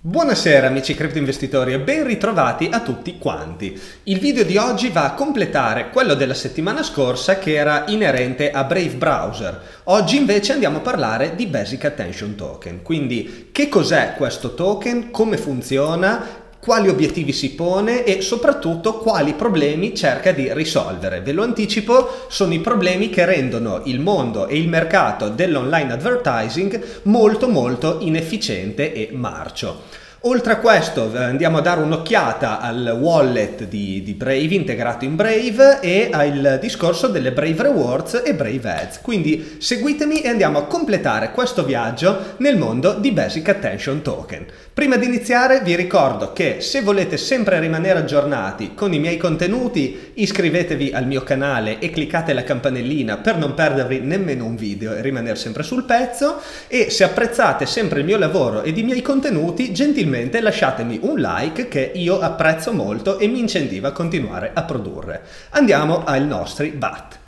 Buonasera amici investitori e ben ritrovati a tutti quanti. Il video di oggi va a completare quello della settimana scorsa che era inerente a Brave Browser. Oggi invece andiamo a parlare di Basic Attention Token. Quindi che cos'è questo token, come funziona quali obiettivi si pone e soprattutto quali problemi cerca di risolvere. Ve lo anticipo, sono i problemi che rendono il mondo e il mercato dell'online advertising molto molto inefficiente e marcio. Oltre a questo eh, andiamo a dare un'occhiata al wallet di, di, Brave integrato in Brave e al discorso delle Brave Rewards e Brave Ads. Quindi seguitemi e andiamo a completare questo viaggio nel mondo di Basic Attention Token. Prima di iniziare vi ricordo che se volete sempre rimanere aggiornati con i miei contenuti iscrivetevi al mio canale e cliccate la campanellina per non perdervi nemmeno un video e rimanere sempre sul pezzo e se apprezzate sempre il mio lavoro ed i miei contenuti gentilmente gentilmente lasciatemi un like che io apprezzo molto e mi incentiva a continuare a produrre. Andiamo ai nostri BAT.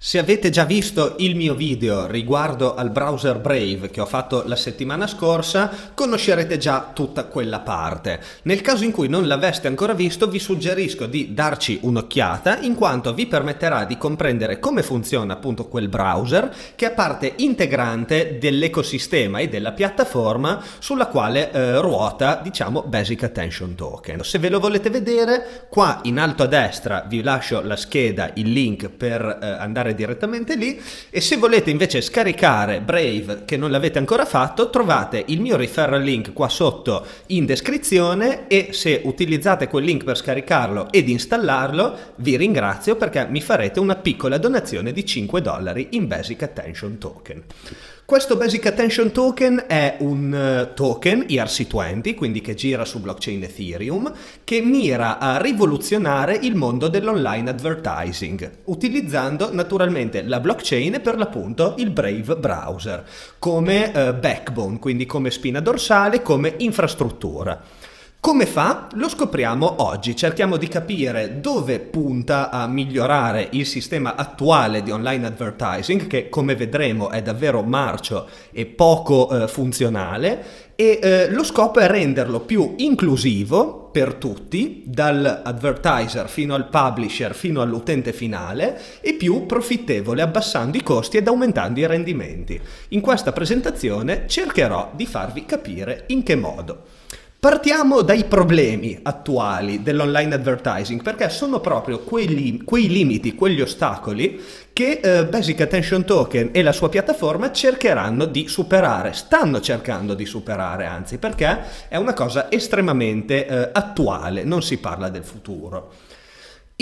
Se avete già visto il mio video riguardo al browser Brave che ho fatto la settimana scorsa, conoscerete già tutta quella parte. Nel caso in cui non l'aveste ancora visto, vi suggerisco di darci un'occhiata, in quanto vi permetterà di comprendere come funziona appunto quel browser, che è parte integrante dell'ecosistema e della piattaforma sulla quale eh, ruota, diciamo, Basic Attention Token. Se ve lo volete vedere, qua in alto a destra vi lascio la scheda, il link per eh, andare cliccare direttamente lì e se volete invece scaricare Brave che non l'avete ancora fatto trovate il mio referral link qua sotto in descrizione e se utilizzate quel link per scaricarlo ed installarlo vi ringrazio perché mi farete una piccola donazione di 5 dollari in Basic Attention Token. Questo Basic Attention Token è un eh, token ERC20, quindi che gira su blockchain Ethereum, che mira a rivoluzionare il mondo dell'online advertising, utilizzando naturalmente la blockchain e per l'appunto il Brave browser, come eh, backbone, quindi come spina dorsale, come infrastruttura. Come fa? Lo scopriamo oggi. Cerchiamo di capire dove punta a migliorare il sistema attuale di online advertising, che come vedremo è davvero marcio e poco eh, funzionale, e eh, lo scopo è renderlo più inclusivo per tutti, dall'advertiser fino al publisher fino all'utente finale, e più profittevole abbassando i costi ed aumentando i rendimenti. In questa presentazione cercherò di farvi capire in che modo. Partiamo dai problemi attuali dell'online advertising, perché sono proprio quelli, quei limiti, quegli ostacoli che eh, Basic Attention Token e la sua piattaforma cercheranno di superare, stanno cercando di superare, anzi, perché è una cosa estremamente eh, attuale, non si parla del futuro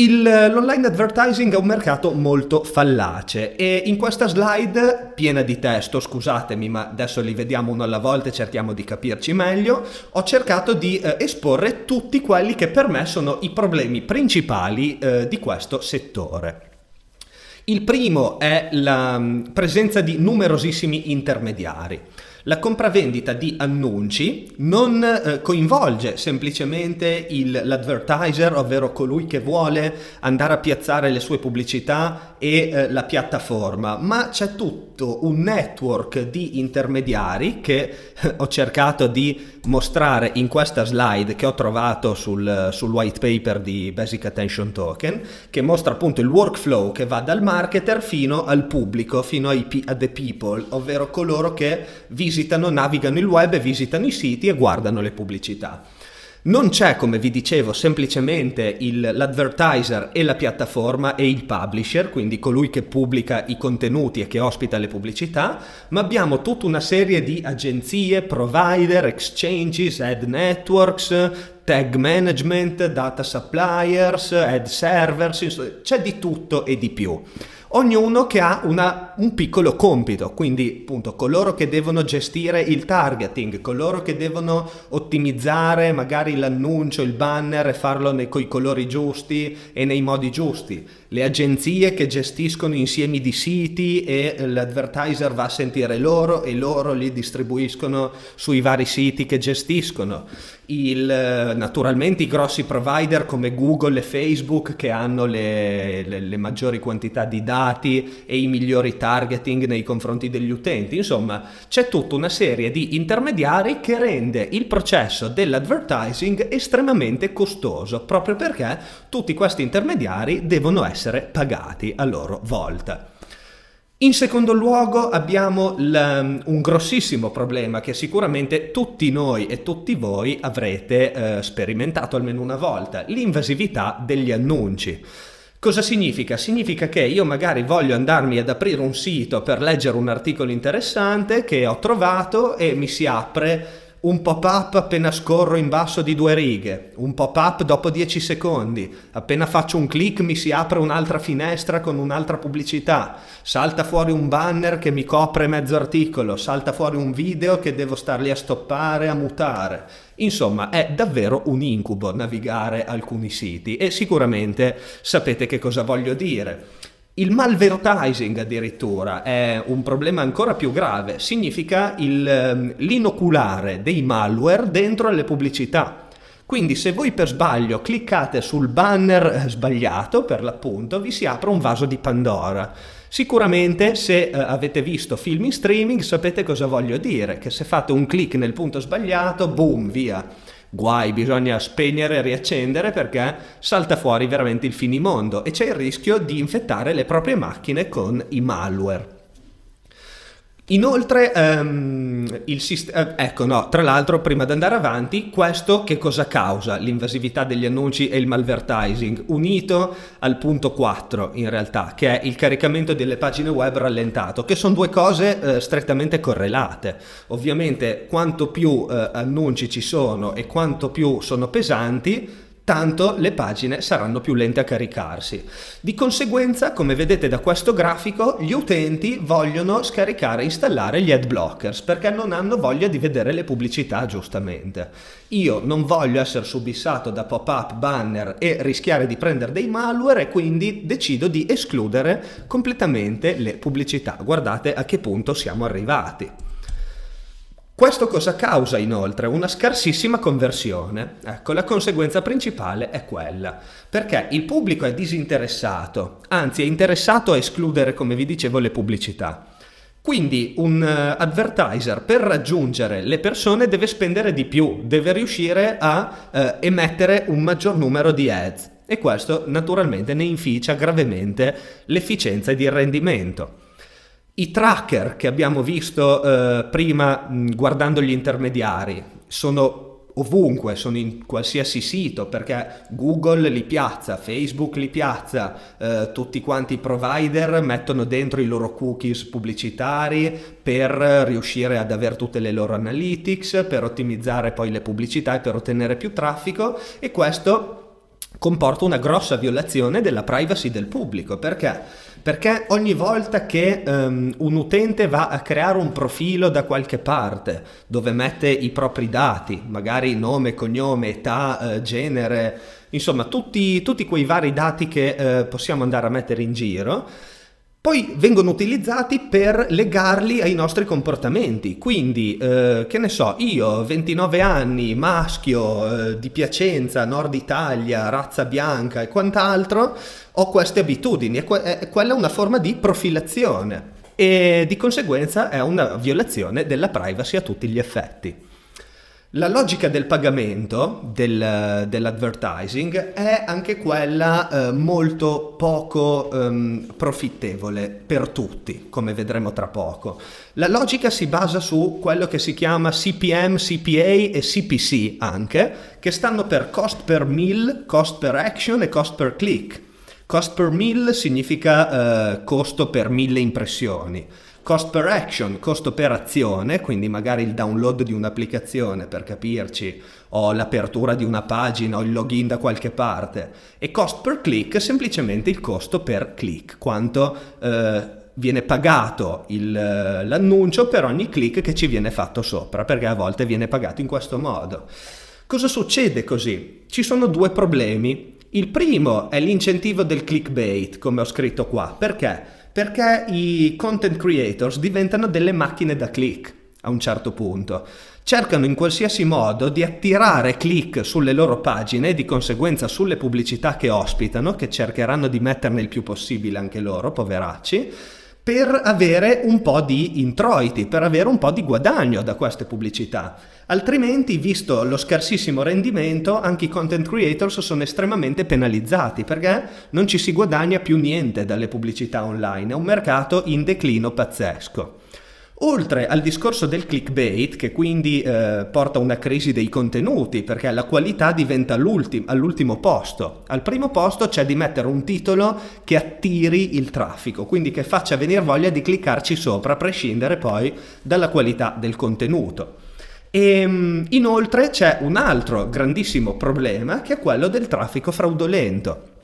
l'online advertising è un mercato molto fallace e in questa slide piena di testo, scusatemi ma adesso li vediamo uno alla volta e cerchiamo di capirci meglio, ho cercato di eh, esporre tutti quelli che per me sono i problemi principali eh, di questo settore. Il primo è la mm, presenza di numerosissimi intermediari. La compravendita di annunci non eh, coinvolge semplicemente il, l'advertiser, ovvero colui che vuole andare a piazzare le sue pubblicità e eh, la piattaforma, ma c'è tutto un network di intermediari che eh, ho cercato di mostrare in questa slide che ho trovato sul, sul white paper di Basic Attention Token, che mostra appunto il workflow che va dal marketer fino al pubblico, fino ai p- the people, ovvero coloro che vi visitano, navigano il web, visitano i siti e guardano le pubblicità. Non c'è, come vi dicevo, semplicemente il, l'advertiser e la piattaforma e il publisher, quindi colui che pubblica i contenuti e che ospita le pubblicità, ma abbiamo tutta una serie di agenzie, provider, exchanges, ad networks, tag management, data suppliers, ad servers, insomma, c'è di tutto e di più ognuno che ha una, un piccolo compito, quindi appunto coloro che devono gestire il targeting, coloro che devono ottimizzare magari l'annuncio, il banner e farlo nei, coi colori giusti e nei modi giusti le agenzie che gestiscono insiemi di siti e l'advertiser va a sentire loro e loro li distribuiscono sui vari siti che gestiscono. Il, naturalmente i grossi provider come Google e Facebook che hanno le, le, le maggiori quantità di dati e i migliori targeting nei confronti degli utenti. Insomma, c'è tutta una serie di intermediari che rende il processo dell'advertising estremamente costoso, proprio perché tutti questi intermediari devono essere essere pagati a loro volta. In secondo luogo abbiamo un grossissimo problema che sicuramente tutti noi e tutti voi avrete eh, sperimentato almeno una volta, l'invasività degli annunci. Cosa significa? Significa che io magari voglio andarmi ad aprire un sito per leggere un articolo interessante che ho trovato e mi si apre un pop-up appena scorro in basso di due righe, un pop-up dopo 10 secondi, appena faccio un clic mi si apre un'altra finestra con un'altra pubblicità, salta fuori un banner che mi copre mezzo articolo, salta fuori un video che devo starli a stoppare, a mutare. Insomma, è davvero un incubo navigare alcuni siti e sicuramente sapete che cosa voglio dire. Il malvertising addirittura è un problema ancora più grave, significa il, ehm, l'inoculare dei malware dentro alle pubblicità. Quindi se voi per sbaglio cliccate sul banner eh, sbagliato, per l'appunto, vi si apre un vaso di Pandora. Sicuramente se eh, avete visto film in streaming sapete cosa voglio dire, che se fate un clic nel punto sbagliato, boom, via guai, bisogna spegnere e riaccendere perché salta fuori veramente il finimondo e c'è il rischio di infettare le proprie macchine con i malware. Inoltre, um, il sistema. Eh, ecco, no, tra l'altro, prima di andare avanti, questo che cosa causa? L'invasività degli annunci e il malvertising, unito al punto 4, in realtà, che è il caricamento delle pagine web rallentato, che sono due cose eh, strettamente correlate. Ovviamente, quanto più eh, annunci ci sono e quanto più sono pesanti, tanto le pagine saranno più lente a caricarsi. Di conseguenza, come vedete da questo grafico, gli utenti vogliono scaricare e installare gli ad blockers perché non hanno voglia di vedere le pubblicità giustamente. Io non voglio essere subissato da pop-up, banner e rischiare di prendere dei malware e quindi decido di escludere completamente le pubblicità. Guardate a che punto siamo arrivati. Questo cosa causa inoltre? Una scarsissima conversione. Ecco, la conseguenza principale è quella, perché il pubblico è disinteressato, anzi è interessato a escludere, come vi dicevo, le pubblicità. Quindi un eh, advertiser per raggiungere le persone deve spendere di più, deve riuscire a eh, emettere un maggior numero di ads e questo naturalmente ne inficia gravemente l'efficienza ed il rendimento. I tracker che abbiamo visto eh, prima mh, mm, guardando gli intermediari sono ovunque, sono in qualsiasi sito perché Google li piazza, Facebook li piazza, eh, tutti quanti i provider mettono dentro i loro cookies pubblicitari per riuscire ad avere tutte le loro analytics, per ottimizzare poi le pubblicità e per ottenere più traffico e questo comporta una grossa violazione della privacy del pubblico perché perché ogni volta che um, un utente va a creare un profilo da qualche parte dove mette i propri dati, magari nome, cognome, età, eh, genere, insomma tutti, tutti, quei vari dati che eh, possiamo andare a mettere in giro, poi vengono utilizzati per legarli ai nostri comportamenti. Quindi, eh, che ne so, io 29 anni, maschio, eh, di Piacenza, Nord Italia, razza bianca e quant'altro, ho queste abitudini e que- è, quella è una forma di profilazione e di conseguenza è una violazione della privacy a tutti gli effetti. La logica del pagamento, del, dell'advertising, è anche quella eh, molto poco ehm, profittevole per tutti, come vedremo tra poco. La logica si basa su quello che si chiama CPM, CPA e CPC anche, che stanno per cost per mill, cost per action e cost per click. Cost per mill significa eh, costo per mille impressioni cost per action, costo per azione, quindi magari il download di un'applicazione per capirci, o l'apertura di una pagina, o il login da qualche parte, e cost per click, semplicemente il costo per click, quanto eh, viene pagato il, eh, l'annuncio per ogni click che ci viene fatto sopra, perché a volte viene pagato in questo modo. Cosa succede così? Ci sono due problemi. Il primo è l'incentivo del clickbait, come ho scritto qua, perché? Perché i content creators diventano delle macchine da click a un certo punto. Cercano in qualsiasi modo di attirare click sulle loro pagine e di conseguenza sulle pubblicità che ospitano, che cercheranno di metterne il più possibile anche loro, poveracci per avere un po' di introiti, per avere un po' di guadagno da queste pubblicità. Altrimenti, visto lo scarsissimo rendimento, anche i content creators sono estremamente penalizzati perché non ci si guadagna più niente dalle pubblicità online, è un mercato in declino pazzesco. Oltre al discorso del clickbait, che quindi eh, porta a una crisi dei contenuti, perché la qualità diventa all'ultimo posto. Al primo posto c'è di mettere un titolo che attiri il traffico, quindi che faccia venire voglia di cliccarci sopra, a prescindere poi dalla qualità del contenuto. E, ehm, inoltre c'è un altro grandissimo problema che è quello del traffico fraudolento.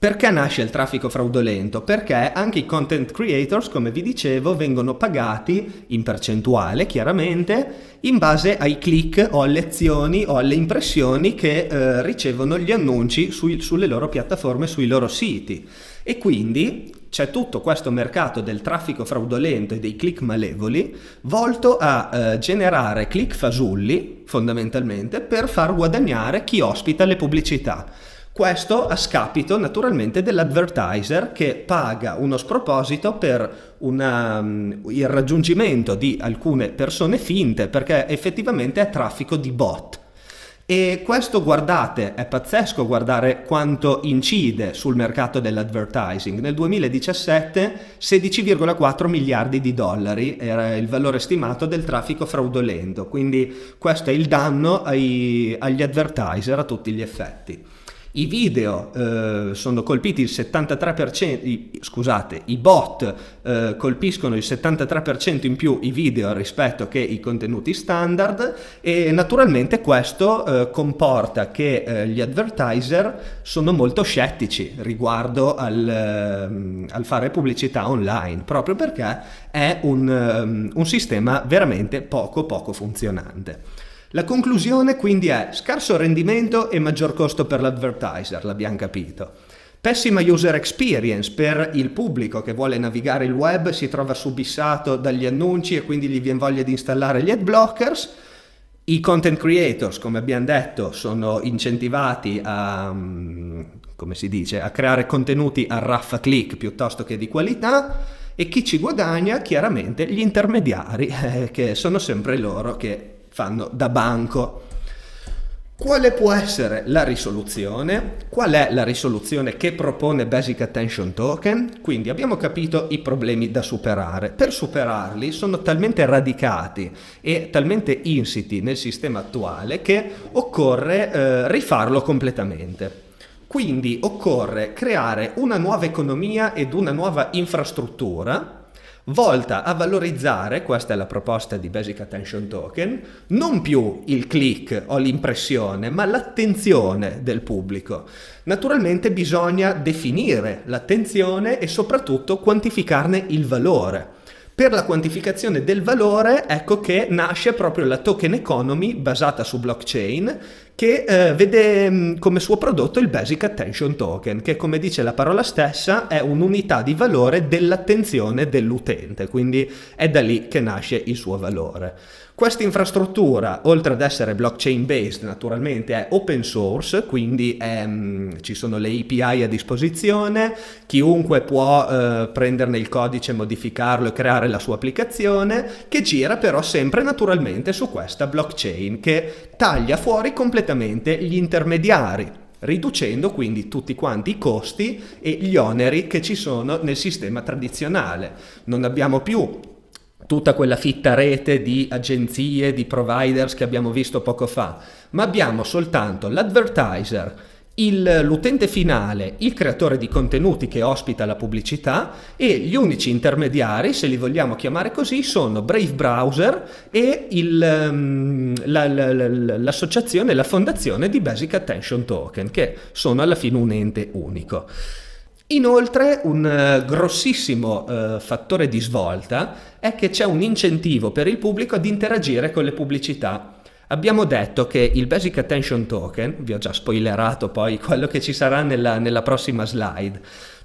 Perché nasce il traffico fraudolento? Perché anche i content creators, come vi dicevo, vengono pagati in percentuale, chiaramente, in base ai click o alle azioni o alle impressioni che eh, ricevono gli annunci sui, sulle loro piattaforme, sui loro siti. E quindi c'è tutto questo mercato del traffico fraudolento e dei click malevoli volto a eh, generare click fasulli, fondamentalmente, per far guadagnare chi ospita le pubblicità. Questo a scapito naturalmente dell'advertiser che paga uno sproposito per una, um, il raggiungimento di alcune persone finte perché effettivamente è traffico di bot. E questo guardate, è pazzesco guardare quanto incide sul mercato dell'advertising. Nel 2017 16,4 miliardi di dollari era il valore stimato del traffico fraudolento, quindi questo è il danno ai, agli advertiser a tutti gli effetti. I video eh, sono colpiti il 73%, i, scusate, i bot eh, colpiscono il 73% in più i video rispetto che i contenuti standard e naturalmente questo eh, comporta che eh, gli advertiser sono molto scettici riguardo al, ehm, al, fare pubblicità online, proprio perché è un, um, un sistema veramente poco poco funzionante. La conclusione quindi è scarso rendimento e maggior costo per l'advertiser, l'abbiamo capito. Pessima user experience per il pubblico che vuole navigare il web, si trova subissato dagli annunci e quindi gli viene voglia di installare gli ad blockers. I content creators, come abbiamo detto, sono incentivati a, mm, dice, a, creare contenuti a raffa click piuttosto che di qualità e chi ci guadagna chiaramente gli intermediari, eh, che sono sempre loro che fanno da banco. Quale può essere la risoluzione? Qual è la risoluzione che propone Basic Attention Token? Quindi abbiamo capito i problemi da superare. Per superarli sono talmente radicati e talmente insiti nel sistema attuale che occorre eh, rifarlo completamente. Quindi occorre creare una nuova economia ed una nuova infrastruttura volta a valorizzare, questa è la proposta di Basic Attention Token, non più il click o l'impressione, ma l'attenzione del pubblico. Naturalmente bisogna definire l'attenzione e soprattutto quantificarne il valore. Per la quantificazione del valore ecco che nasce proprio la token economy basata su blockchain che eh, vede mm, come suo prodotto il Basic Attention Token, che come dice la parola stessa è un'unità di valore dell'attenzione dell'utente, quindi è da lì che nasce il suo valore. Questa infrastruttura, oltre ad essere blockchain based, naturalmente è open source, quindi è, mm, ci sono le API a disposizione, chiunque può eh, prenderne il codice, modificarlo e creare la sua applicazione, che gira però sempre naturalmente su questa blockchain che taglia fuori completamente gli intermediari, riducendo quindi tutti quanti i costi e gli oneri che ci sono nel sistema tradizionale. Non abbiamo più tutta quella fitta rete di agenzie, di providers che abbiamo visto poco fa, ma abbiamo soltanto l'advertiser il, l'utente finale, il creatore di contenuti che ospita la pubblicità e gli unici intermediari, se li vogliamo chiamare così, sono Brave Browser e il, ehm, la, la, la, l'associazione, la fondazione di Basic Attention Token, che sono alla fine un ente unico. Inoltre un eh, grossissimo eh, fattore di svolta è che c'è un incentivo per il pubblico ad interagire con le pubblicità Abbiamo detto che il Basic Attention Token, vi ho già spoilerato poi quello che ci sarà nella, nella prossima slide,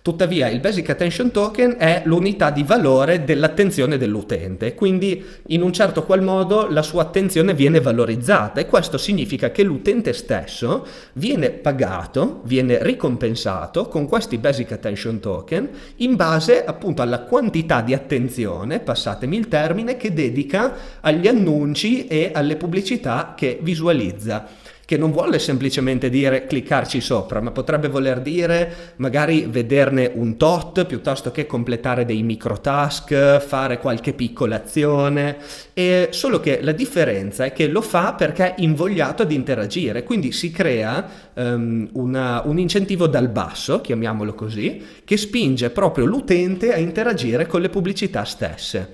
Tuttavia il Basic Attention Token è l'unità di valore dell'attenzione dell'utente, quindi in un certo qual modo la sua attenzione viene valorizzata e questo significa che l'utente stesso viene pagato, viene ricompensato con questi Basic Attention Token in base appunto alla quantità di attenzione, passatemi il termine, che dedica agli annunci e alle pubblicità che visualizza che non vuole semplicemente dire cliccarci sopra, ma potrebbe voler dire magari vederne un tot piuttosto che completare dei micro task, fare qualche piccola azione, e solo che la differenza è che lo fa perché è invogliato ad interagire, quindi si crea um, una, un incentivo dal basso, chiamiamolo così, che spinge proprio l'utente a interagire con le pubblicità stesse.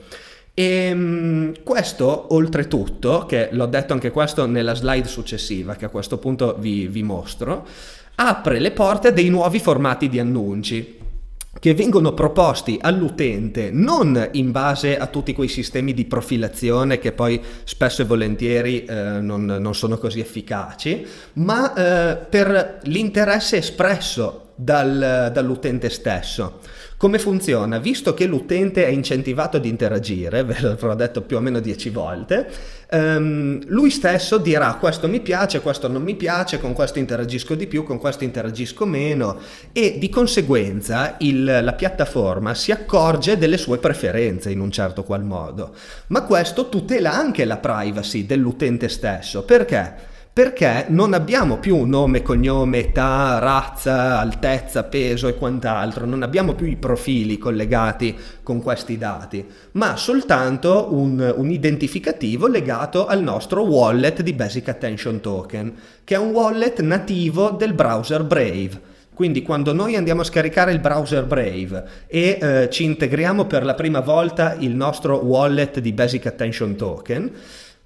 E ehm, questo, oltretutto, che l'ho detto anche questo nella slide successiva, che a questo punto vi, vi mostro, apre le porte dei nuovi formati di annunci che vengono proposti all'utente non in base a tutti quei sistemi di profilazione che poi spesso e volentieri eh, non, non, sono così efficaci, ma eh, per l'interesse espresso dal, dall'utente stesso. Come funziona? Visto che l'utente è incentivato ad interagire, ve l'ho detto più o meno 10 volte, ehm, lui stesso dirà questo mi piace, questo non mi piace, con questo interagisco di più, con questo interagisco meno e di conseguenza il, la piattaforma si accorge delle sue preferenze in un certo qual modo. Ma questo tutela anche la privacy dell'utente stesso, perché? perché non abbiamo più nome, cognome, età, razza, altezza, peso e quant'altro, non abbiamo più i profili collegati con questi dati, ma soltanto un, un, identificativo legato al nostro wallet di Basic Attention Token, che è un wallet nativo del browser Brave. Quindi quando noi andiamo a scaricare il browser Brave e eh, ci integriamo per la prima volta il nostro wallet di Basic Attention Token,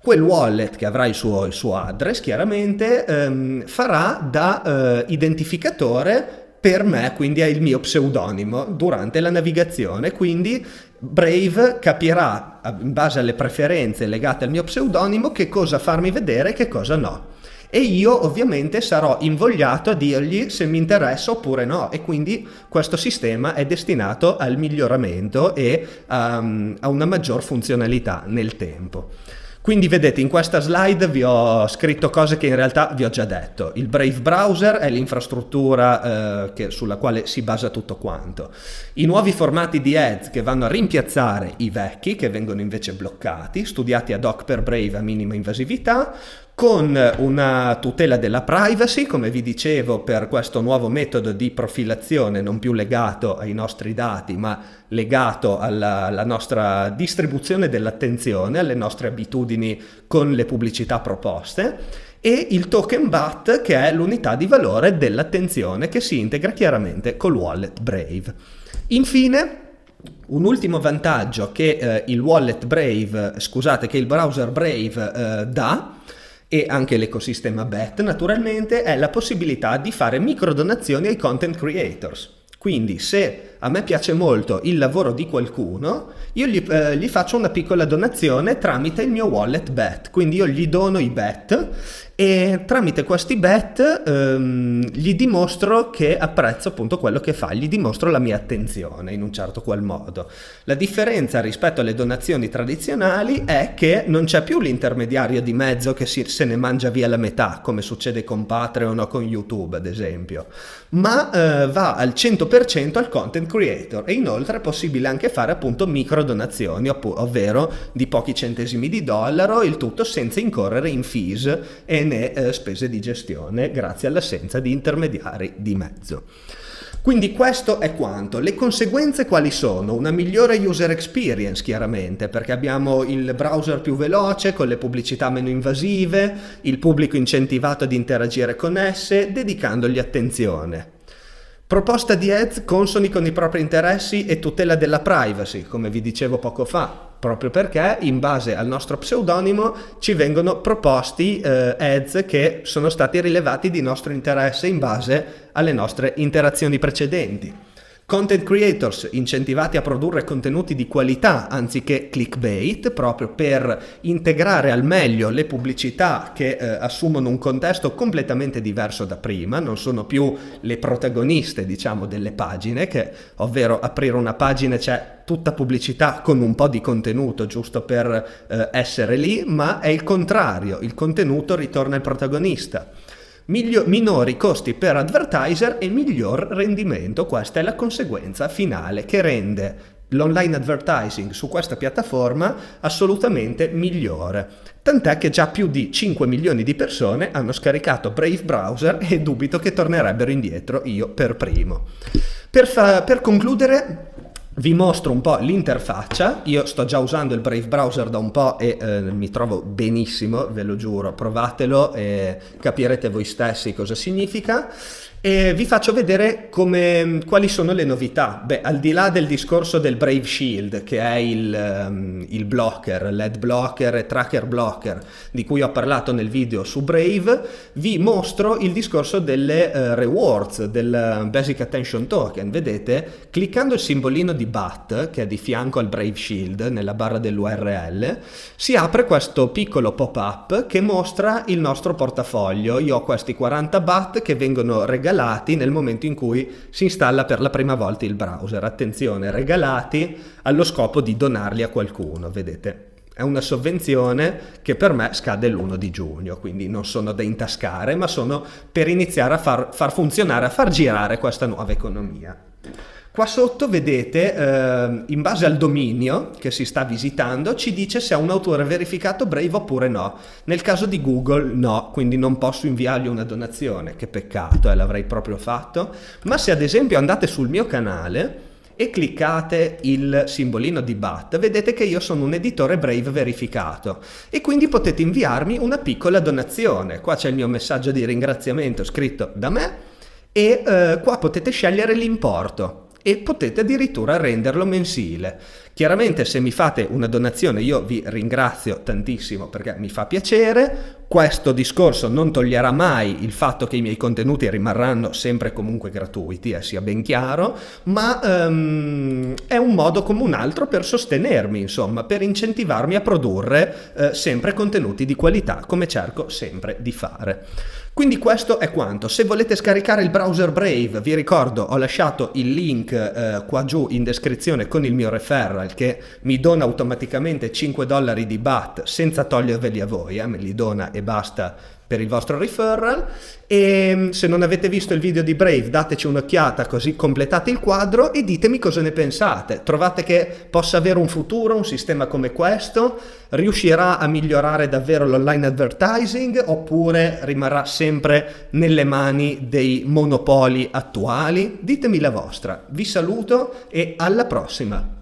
quel wallet che avrà il suo, il suo address chiaramente ehm, farà da eh, identificatore per me, quindi è il mio pseudonimo durante la navigazione, quindi Brave capirà in base alle preferenze legate al mio pseudonimo che cosa farmi vedere e che cosa no. E io ovviamente sarò invogliato a dirgli se mi interessa oppure no e quindi questo sistema è destinato al miglioramento e um, a una maggior funzionalità nel tempo. Quindi vedete in questa slide vi ho scritto cose che in realtà vi ho già detto. Il Brave Browser è l'infrastruttura eh, che, sulla quale si basa tutto quanto. I nuovi formati di ads che vanno a rimpiazzare i vecchi che vengono invece bloccati, studiati ad hoc per Brave a minima invasività, con una tutela della privacy, come vi dicevo, per questo nuovo metodo di profilazione non più legato ai nostri dati, ma legato alla, alla nostra distribuzione dell'attenzione, alle nostre abitudini con le pubblicità proposte e il token BAT che è l'unità di valore dell'attenzione che si integra chiaramente col wallet Brave. Infine, un ultimo vantaggio che eh, il wallet Brave, scusate, che il browser Brave eh, dà e anche l'ecosistema BET naturalmente è la possibilità di fare micro donazioni ai content creators. Quindi se a me piace molto il lavoro di qualcuno, io gli, eh, gli faccio una piccola donazione tramite il mio wallet BET, quindi io gli dono i BET e tramite questi bet ehm, gli dimostro che apprezzo appunto quello che fa, gli dimostro la mia attenzione in un certo qual modo. La differenza rispetto alle donazioni tradizionali è che non c'è più l'intermediario di mezzo che si, se ne mangia via la metà, come succede con Patreon o con YouTube ad esempio, ma eh, va al 100% al content creator e inoltre è possibile anche fare appunto micro donazioni, ovvero di pochi centesimi di dollaro, il tutto senza incorrere in fees e né eh, spese di gestione grazie all'assenza di intermediari di mezzo. Quindi questo è quanto. Le conseguenze quali sono? Una migliore user experience chiaramente perché abbiamo il browser più veloce con le pubblicità meno invasive, il pubblico incentivato ad interagire con esse dedicandogli attenzione. Proposta di ads consoni con i propri interessi e tutela della privacy, come vi dicevo poco fa, proprio perché in base al nostro pseudonimo ci vengono proposti eh, ads che sono stati rilevati di nostro interesse in base alle nostre interazioni precedenti. Content creators incentivati a produrre contenuti di qualità anziché clickbait, proprio per integrare al meglio le pubblicità che eh, assumono un contesto completamente diverso da prima, non sono più le protagoniste, diciamo, delle pagine, che, ovvero aprire una pagina c'è tutta pubblicità con un po' di contenuto giusto per eh, essere lì, ma è il contrario, il contenuto ritorna al protagonista. Miglio- minori costi per advertiser e miglior rendimento. Questa è la conseguenza finale che rende l'online advertising su questa piattaforma assolutamente migliore. Tant'è che già più di 5 milioni di persone hanno scaricato Brave Browser e dubito che tornerebbero indietro io per primo. per, fa- per concludere vi mostro un po' l'interfaccia, io sto già usando il Brave Browser da un po' e eh, mi trovo benissimo, ve lo giuro, provatelo e capirete voi stessi cosa significa. E vi faccio vedere come, mm, quali sono le novità. Beh, al di là del discorso del Brave Shield, che è il, um, il blocker, LED blocker e tracker blocker, di cui ho parlato nel video su Brave, vi mostro il discorso delle uh, rewards, del eh, Basic Attention Token. Vedete, cliccando il simbolino di BAT, che è di fianco al Brave Shield, nella barra dell'URL, si apre questo piccolo pop-up che mostra il nostro portafoglio. Io ho questi 40 BAT che vengono regalati regalati nel momento in cui si installa per la prima volta il browser. Attenzione, regalati allo scopo di donarli a qualcuno, vedete? È una sovvenzione che per me scade l'1 di giugno, quindi non sono da intascare, ma sono per iniziare a far, far funzionare, a far girare questa nuova economia. Qua sotto vedete, eh, in base al dominio che si sta visitando, ci dice se ha un autore verificato Brave oppure no. Nel caso di Google no, quindi non posso inviargli una donazione, che peccato, eh, l'avrei proprio fatto. Ma se ad esempio andate sul mio canale e cliccate il simbolino di BAT, vedete che io sono un editore Brave verificato e quindi potete inviarmi una piccola donazione. Qua c'è il mio messaggio di ringraziamento scritto da me. E eh, qua potete scegliere l'importo, e potete addirittura renderlo mensile. Chiaramente se mi fate una donazione io vi ringrazio tantissimo perché mi fa piacere, questo discorso non toglierà mai il fatto che i miei contenuti rimarranno sempre comunque gratuiti, eh, sia ben chiaro, ma um, è un modo come un altro per sostenermi, insomma, per incentivarmi a produrre eh, sempre contenuti di qualità, come cerco sempre di fare. Quindi questo è quanto. Se volete scaricare il browser Brave, vi ricordo, ho lasciato il link eh, qua giù in descrizione con il mio referral che mi dona automaticamente 5 dollari di BAT senza toglierveli a voi, eh, me li dona e basta per il vostro referral e ehm, se non avete visto il video di Brave dateci un'occhiata così completate il quadro e ditemi cosa ne pensate. Trovate che possa avere un futuro un sistema come questo? Riuscirà a migliorare davvero l'online advertising oppure rimarrà sempre nelle mani dei monopoli attuali? Ditemi la vostra. Vi saluto e alla prossima!